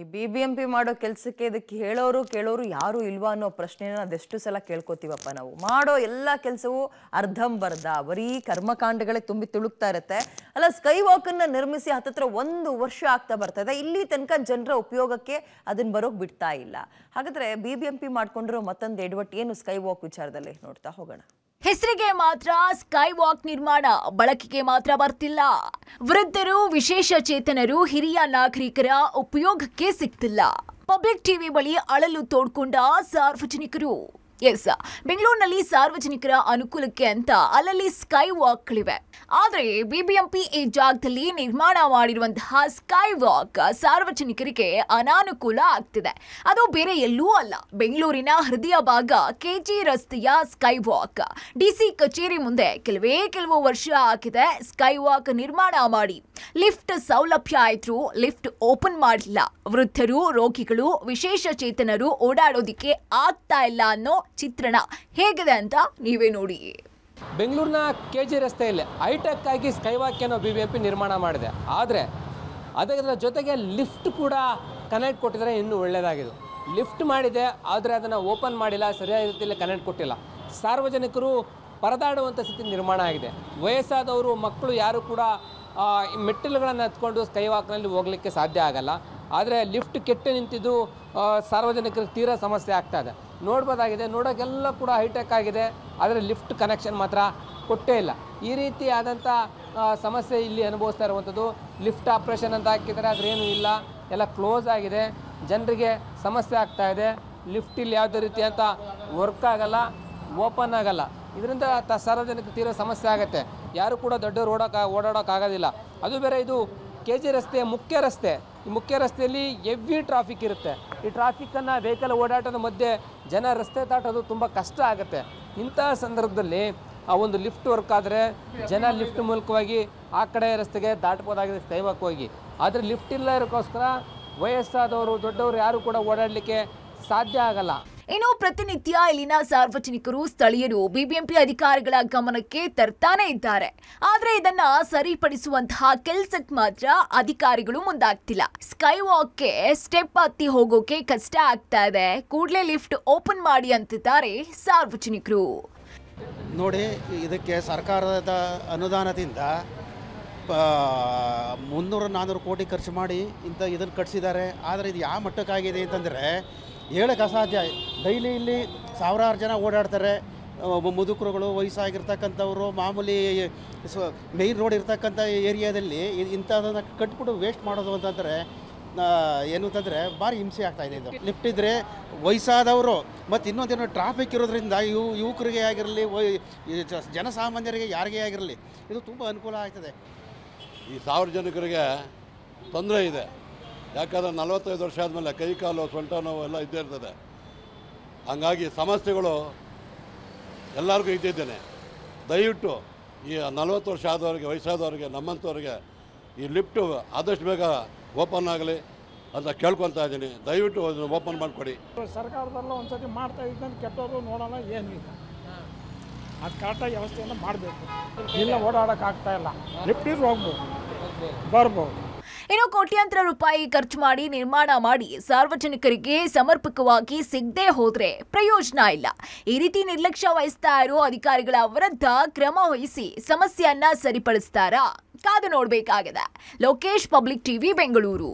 ಈ B B M P ಮಾಡೋ ಕೆಲಸಕ್ಕೆ ಇದಕ್ಕೆ ಹೇಳೋರು ಕೇಳೋರು ಯಾರು ಇಲ್ವಾ ಅನ್ನೋ ಪ್ರಶ್ನೆನ ಅದೆಷ್ಟು ಸಲ ಕೇಳ್ಕೊತೀವಪ್ಪ ನಾವು ಮಾಡೋ ಎಲ್ಲ ಕೆಲಸವೂ ಅರ್ಧಂಬರ್ಧ ಬರೀ ಕರ್ಮಕಾಂಡಗಳೇ ತುಂಬಿ ತುಳುಕ್ತಾ ಇರುತ್ತೆ ಅಲ್ಲ ಸ್ಕೈ ವಾಕನ್ನು ನಿರ್ಮಿಸಿ ಹತ್ತತ್ರ ಒಂದು ವರ್ಷ ಆಗ್ತಾ ಬರ್ತಾ ಇದೆ ಇಲ್ಲಿ ತನಕ ಜನರ ಉಪಯೋಗಕ್ಕೆ ಅದನ್ನ ಬರೋಕ್ ಬಿಡ್ತಾ ಇಲ್ಲ ಹಾಗಾದ್ರೆ ಬಿ ಬಿ ಎಂ ಪಿ ಮಾಡ್ಕೊಂಡಿರೋ ಮತ್ತೊಂದು ಎಡವಟ್ಟು ಏನು ಸ್ಕೈ ವಾಕ್ ವಿಚಾರದಲ್ಲಿ ನೋಡ್ತಾ ಹೋಗೋಣ ಹೆಸರಿಗೆ ಮಾತ್ರ ಸ್ಕೈ ವಾಕ್ ನಿರ್ಮಾಣ ಬಳಕೆಗೆ ಮಾತ್ರ ಬರ್ತಿಲ್ಲ ವೃದ್ಧರು ವಿಶೇಷ ಚೇತನರು ಹಿರಿಯ ನಾಗರಿಕರ ಉಪಯೋಗಕ್ಕೆ ಸಿಗ್ತಿಲ್ಲ ಪಬ್ಲಿಕ್ ಟಿವಿ ಬಳಿ ಅಳಲು ತೋಡ್ಕೊಂಡ ಸಾರ್ವಜನಿಕರು ಎಸ್ ಬೆಂಗಳೂರಿನಲ್ಲಿ ಸಾರ್ವಜನಿಕರ ಅನುಕೂಲಕ್ಕೆ ಅಂತ ಅಲ್ಲಲ್ಲಿ ಸ್ಕೈ ವಾಕ್ಗಳಿವೆ ಆದರೆ ಬಿಬಿಎಂಪಿ ಈ ಜಾಗದಲ್ಲಿ ನಿರ್ಮಾಣ ಮಾಡಿರುವಂತಹ ಸ್ಕೈ ವಾಕ್ ಸಾರ್ವಜನಿಕರಿಗೆ ಅನಾನುಕೂಲ ಆಗ್ತಿದೆ ಅದು ಬೇರೆ ಎಲ್ಲೂ ಅಲ್ಲ ಬೆಂಗಳೂರಿನ ಹೃದಯ ಭಾಗ ಕೆಜಿ ರಸ್ತೆಯ ಸ್ಕೈ ವಾಕ್ ಡಿಸಿ ಕಚೇರಿ ಮುಂದೆ ಕೆಲವೇ ಕೆಲವು ವರ್ಷ ಆಗಿದೆ ಸ್ಕೈ ವಾಕ್ ನಿರ್ಮಾಣ ಮಾಡಿ ಲಿಫ್ಟ್ ಸೌಲಭ್ಯ ಆಯಿತು ಲಿಫ್ಟ್ ಓಪನ್ ಮಾಡಲಿಲ್ಲ ವೃದ್ಧರು ರೋಗಿಗಳು ವಿಶೇಷ ಚೇತನರು ಓಡಾಡೋದಿಕ್ಕೆ ಆಗ್ತಾ ಇಲ್ಲ ಅನ್ನೋ ಚಿತ್ರಣ ಹೇಗಿದೆ ಅಂತ ನೀವೇ ನೋಡಿ ಬೆಂಗಳೂರಿನ ಕೆ ಜಿ ರಸ್ತೆಯಲ್ಲಿ ಹೈಟೆಕ್ ಆಗಿ ಸ್ಕೈವಾಕ್ ಅನ್ನೋ ಬಿ ಬಿ ಎಂ ಪಿ ನಿರ್ಮಾಣ ಮಾಡಿದೆ ಆದರೆ ಅದರ ಜೊತೆಗೆ ಲಿಫ್ಟ್ ಕೂಡ ಕನೆಕ್ಟ್ ಕೊಟ್ಟಿದ್ದಾರೆ ಇನ್ನೂ ಒಳ್ಳೆಯದಾಗಿದೆ ಲಿಫ್ಟ್ ಮಾಡಿದೆ ಆದರೆ ಅದನ್ನು ಓಪನ್ ಮಾಡಿಲ್ಲ ಸರಿಯಾದ ರೀತಿಯಲ್ಲಿ ಕನೆಕ್ಟ್ ಕೊಟ್ಟಿಲ್ಲ ಸಾರ್ವಜನಿಕರು ಪರದಾಡುವಂಥ ಸ್ಥಿತಿ ನಿರ್ಮಾಣ ಆಗಿದೆ ವಯಸ್ಸಾದವರು ಮಕ್ಕಳು ಯಾರು ಕೂಡ ಮೆಟ್ಟಿಲುಗಳನ್ನು ಹತ್ಕೊಂಡು ಸ್ಕೈವಾಕ್ನಲ್ಲಿ ಹೋಗಲಿಕ್ಕೆ ಸಾಧ್ಯ ಆಗಲ್ಲ ಆದರೆ ಲಿಫ್ಟ್ ಕೆಟ್ಟು ನಿಂತಿದ್ದು ಸಾರ್ವಜನಿಕರಿಗೆ ತೀರಾ ಸಮಸ್ಯೆ ಆಗ್ತಾ ಇದೆ ನೋಡ್ಬೋದಾಗಿದೆ ನೋಡೋಕ್ಕೆಲ್ಲ ಕೂಡ ಹೈಟೆಕ್ ಆಗಿದೆ ಆದರೆ ಲಿಫ್ಟ್ ಕನೆಕ್ಷನ್ ಮಾತ್ರ ಕೊಟ್ಟೇ ಇಲ್ಲ ಈ ರೀತಿ ಆದಂಥ ಸಮಸ್ಯೆ ಇಲ್ಲಿ ಅನುಭವಿಸ್ತಾ ಇರುವಂಥದ್ದು ಲಿಫ್ಟ್ ಆಪ್ರೇಷನ್ ಅಂತ ಹಾಕಿದರೆ ಅದ್ರೇನು ಇಲ್ಲ ಎಲ್ಲ ಕ್ಲೋಸ್ ಆಗಿದೆ ಜನರಿಗೆ ಸಮಸ್ಯೆ ಆಗ್ತಾ ಇದೆ ಲಿಫ್ಟ್ ಇಲ್ಲಿ ಯಾವುದೇ ರೀತಿ ಅಂತ ವರ್ಕ್ ಆಗಲ್ಲ ಓಪನ್ ಆಗಲ್ಲ ಇದರಿಂದ ತ ಸಾರ್ವಜನಿಕ ತೀರ ಸಮಸ್ಯೆ ಆಗುತ್ತೆ ಯಾರು ಕೂಡ ದೊಡ್ಡವರು ಓಡೋಕೆ ಓಡಾಡೋಕ್ಕಾಗೋದಿಲ್ಲ ಅದು ಬೇರೆ ಇದು ಕೆ ಜಿ ರಸ್ತೆ ಮುಖ್ಯ ರಸ್ತೆ ಈ ಮುಖ್ಯ ರಸ್ತೆಯಲ್ಲಿ ಎವ್ರಿ ಟ್ರಾಫಿಕ್ ಇರುತ್ತೆ ಈ ಟ್ರಾಫಿಕ್ಕನ್ನು ವೆಹಿಕಲ್ ಓಡಾಟದ ಮಧ್ಯೆ ಜನ ರಸ್ತೆ ದಾಟೋದು ತುಂಬ ಕಷ್ಟ ಆಗುತ್ತೆ ಇಂಥ ಸಂದರ್ಭದಲ್ಲಿ ಆ ಒಂದು ಲಿಫ್ಟ್ ವರ್ಕ್ ಆದರೆ ಜನ ಲಿಫ್ಟ್ ಮೂಲಕವಾಗಿ ಆ ಕಡೆ ರಸ್ತೆಗೆ ದಾಟ್ಬೋದಾಗಿದೆ ದಯವಾಗಿ ಹೋಗಿ ಆದರೆ ಲಿಫ್ಟ್ ಇಲ್ಲದಕ್ಕೋಸ್ಕರ ವಯಸ್ಸಾದವರು ದೊಡ್ಡವರು ಯಾರು ಕೂಡ ಓಡಾಡಲಿಕ್ಕೆ ಸಾಧ್ಯ ಆಗಲ್ಲ ಇನ್ನು ಪ್ರತಿನಿತ್ಯ ಇಲ್ಲಿನ ಸಾರ್ವಜನಿಕರು ಸ್ಥಳೀಯರು ಬಿಬಿಎಂಪಿ ಅಧಿಕಾರಿಗಳ ಗಮನಕ್ಕೆ ತರ್ತಾನೆ ಇದ್ದಾರೆ ಆದರೆ ಇದನ್ನ ಸರಿಪಡಿಸುವಂತಹ ಕೆಲಸಕ್ಕೆ ಮಾತ್ರ ಅಧಿಕಾರಿಗಳು ಮುಂದಾಗ್ತಿಲ್ಲ ಸ್ಕೈ ವಾಕ್ಗೆ ಸ್ಟೆಪ್ ಹತ್ತಿ ಹೋಗೋಕೆ ಕಷ್ಟ ಆಗ್ತಾ ಇದೆ ಕೂಡಲೇ ಲಿಫ್ಟ್ ಓಪನ್ ಮಾಡಿ ಅಂತಿದ್ದಾರೆ ಸಾರ್ವಜನಿಕರು ನೋಡಿ ಇದಕ್ಕೆ ಸರ್ಕಾರದ ಅನುದಾನದಿಂದ ಮುನ್ನೂರು ನಾನ್ನೂರು ಕೋಟಿ ಖರ್ಚು ಮಾಡಿ ಇಂಥ ಇದನ್ನು ಕಟ್ಸಿದ್ದಾರೆ ಆದರೆ ಇದು ಯಾವ ಮಟ್ಟಕ್ಕಾಗಿದೆ ಅಂತಂದರೆ ಹೇಳಕ್ಕೆ ಅಸಾಧ್ಯ ಡೈಲಿ ಇಲ್ಲಿ ಸಾವಿರಾರು ಜನ ಓಡಾಡ್ತಾರೆ ಮುದುಕರುಗಳು ವಯಸ್ಸಾಗಿರ್ತಕ್ಕಂಥವರು ಮಾಮೂಲಿ ಸೊ ಮೇನ್ ರೋಡ್ ಇರ್ತಕ್ಕಂಥ ಏರಿಯಾದಲ್ಲಿ ಇಂಥದನ್ನು ಕಟ್ಬಿಟ್ಟು ವೇಸ್ಟ್ ಮಾಡೋದು ಅಂತಂದರೆ ಏನು ಅಂತಂದರೆ ಭಾರಿ ಹಿಂಸೆ ಆಗ್ತಾಯಿದೆ ಇದು ಲಿಫ್ಟ್ ಇದ್ದರೆ ವಯಸ್ಸಾದವರು ಮತ್ತು ಇನ್ನೊಂದೇನೋ ಟ್ರಾಫಿಕ್ ಇರೋದ್ರಿಂದ ಯುವ ಯುವಕರಿಗೆ ಆಗಿರಲಿ ಜನಸಾಮಾನ್ಯರಿಗೆ ಯಾರಿಗೇ ಆಗಿರಲಿ ಇದು ತುಂಬ ಅನುಕೂಲ ಆಗ್ತದೆ ಈ ಸಾವಿರ ಜನಕರಿಗೆ ತೊಂದರೆ ಇದೆ ಯಾಕಂದರೆ ನಲವತ್ತೈದು ವರ್ಷ ಆದಮೇಲೆ ಕೈ ಕಾಲು ಸೊಂಟ ನೋವು ಎಲ್ಲ ಇದ್ದೇ ಇರ್ತದೆ ಹಂಗಾಗಿ ಸಮಸ್ಯೆಗಳು ಎಲ್ಲರಿಗೂ ಇದ್ದಿದ್ದೇನೆ ದಯವಿಟ್ಟು ಈ ನಲವತ್ತು ವರ್ಷ ಆದವರಿಗೆ ವಯಸ್ಸಾದವ್ರಿಗೆ ನಮ್ಮಂಥವ್ರಿಗೆ ಈ ಲಿಫ್ಟು ಆದಷ್ಟು ಬೇಗ ಓಪನ್ ಆಗಲಿ ಅಂತ ಕೇಳ್ಕೊತಾ ಇದ್ದೀನಿ ದಯವಿಟ್ಟು ಅದನ್ನು ಓಪನ್ ಮಾಡಿಕೊಡಿ ಸರ್ಕಾರದಲ್ಲ ಒಂದು ಮಾಡ್ತಾ ಇದ್ದಂಗೆ ಕೆಟ್ಟವರು ನೋಡೋಣ ಏನು ಅದು ಕರೆಕ್ಟಾಗಿ ವ್ಯವಸ್ಥೆಯನ್ನು ಮಾಡಬೇಕು ಇಲ್ಲ ಓಡಾಡೋಕ್ಕಾಗ್ತಾ ಇಲ್ಲ ಲಿಫ್ಟಿದ್ರು ಹೋಗ್ಬೋದು ಬರ್ಬೋದು ಇನ್ನು ಕೋಟ್ಯಾಂತರ ರೂಪಾಯಿ ಖರ್ಚು ಮಾಡಿ ನಿರ್ಮಾಣ ಮಾಡಿ ಸಾರ್ವಜನಿಕರಿಗೆ ಸಮರ್ಪಕವಾಗಿ ಸಿಗದೆ ಹೋದ್ರೆ ಪ್ರಯೋಜನ ಇಲ್ಲ ಈ ರೀತಿ ನಿರ್ಲಕ್ಷ್ಯ ವಹಿಸ್ತಾ ಇರೋ ಅಧಿಕಾರಿಗಳ ವಿರುದ್ಧ ಕ್ರಮ ವಹಿಸಿ ಸಮಸ್ಯೆಯನ್ನ ಸರಿಪಡಿಸ್ತಾರಾ ಕಾದು ನೋಡಬೇಕಾಗಿದೆ ಲೋಕೇಶ್ ಪಬ್ಲಿಕ್ ಟಿವಿ ಬೆಂಗಳೂರು